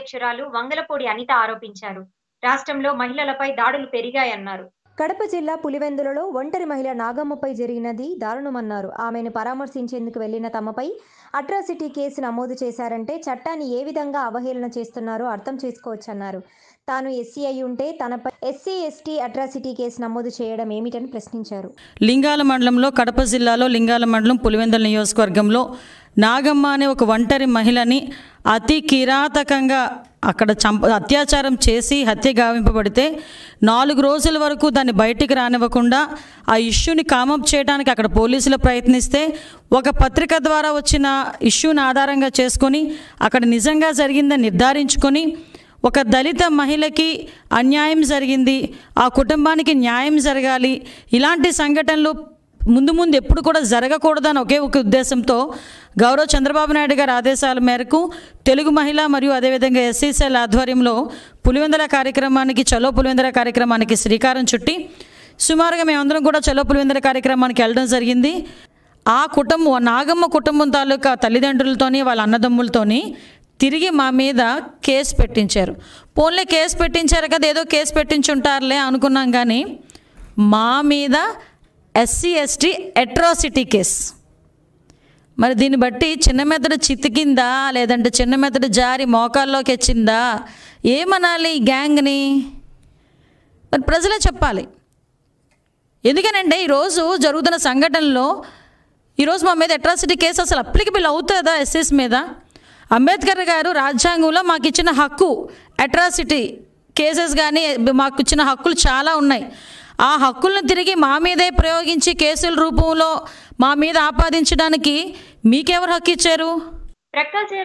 ఉపాధ్యక్షురాలు వంగలపూడి అనిత ఆరోపించారు రాష్ట్రంలో మహిళలపై దాడులు పెరిగాయన్నారు కడప జిల్లా పులివెందులలో ఒంటరి మహిళ నాగమ్మపై జరిగినది దారుణమన్నారు ఆమెను పరామర్శించేందుకు వెళ్లిన తమపై అట్రాసిటీ కేసు నమోదు చేశారంటే చట్టాన్ని ఏ విధంగా అవహేళన చేస్తున్నారో అర్థం చేసుకోవచ్చన్నారు తాను ఎస్సీ అయి ఉంటే తనపై ఎస్సీ ఎస్టీ అట్రాసిటీ కేసు నమోదు చేయడం ఏమిటని ప్రశ్నించారు లింగాల మండలంలో కడప జిల్లాలో లింగాల మండలం పులివెందుల నియోజకవర్గంలో నాగమ్మ అనే ఒక ఒంటరి మహిళని అతి కిరాతకంగా అక్కడ చంప అత్యాచారం చేసి హత్య గావింపబడితే నాలుగు రోజుల వరకు దాన్ని బయటికి రానివ్వకుండా ఆ ఇష్యూని కామప్ చేయడానికి అక్కడ పోలీసులు ప్రయత్నిస్తే ఒక పత్రిక ద్వారా వచ్చిన ఇష్యూని ఆధారంగా చేసుకొని అక్కడ నిజంగా జరిగిందని నిర్ధారించుకొని ఒక దళిత మహిళకి అన్యాయం జరిగింది ఆ కుటుంబానికి న్యాయం జరగాలి ఇలాంటి సంఘటనలు ముందు ముందు ఎప్పుడు కూడా జరగకూడదని ఒకే ఒక ఉద్దేశంతో గౌరవ్ చంద్రబాబు నాయుడు గారి ఆదేశాల మేరకు తెలుగు మహిళ మరియు అదేవిధంగా ఎస్ఈసీఎల్ ఆధ్వర్యంలో పులివెందల కార్యక్రమానికి చలో పులివెందల కార్యక్రమానికి శ్రీకారం చుట్టి సుమారుగా మేమందరం కూడా చలో పులివెందల కార్యక్రమానికి వెళ్ళడం జరిగింది ఆ కుటుంబం నాగమ్మ కుటుంబం తాలూకా తల్లిదండ్రులతోని వాళ్ళ అన్నదమ్ములతోని తిరిగి మా మీద కేసు పెట్టించారు పోన్లే కేసు పెట్టించారు కదా ఏదో కేసు పెట్టించుంటారులే అనుకున్నాం కానీ మా మీద ఎస్సీ ఎస్టీ అట్రాసిటీ కేస్ మరి దీన్ని బట్టి చిన్న మెదడు చితికిందా లేదంటే చిన్న మెదడు జారి మోకాల్లోకి వచ్చిందా ఏమనాలి ఈ గ్యాంగ్ని మరి ప్రజలే చెప్పాలి ఎందుకనండి ఈరోజు జరుగుతున్న సంఘటనలో ఈరోజు మా మీద అట్రాసిటీ కేసు అసలు అప్లికబుల్ అవుతుందా ఎస్ఎస్ మీద అంబేద్కర్ గారు రాజ్యాంగంలో మాకు ఇచ్చిన హక్కు అట్రాసిటీ కేసెస్ కానీ మాకు ఇచ్చిన హక్కులు చాలా ఉన్నాయి ఆ హక్కులను తిరిగి మా మీదే ప్రయోగించి కేసుల రూపంలో మా మీద ఆపాదించడానికి మీకెవరు హక్కు ఇచ్చారు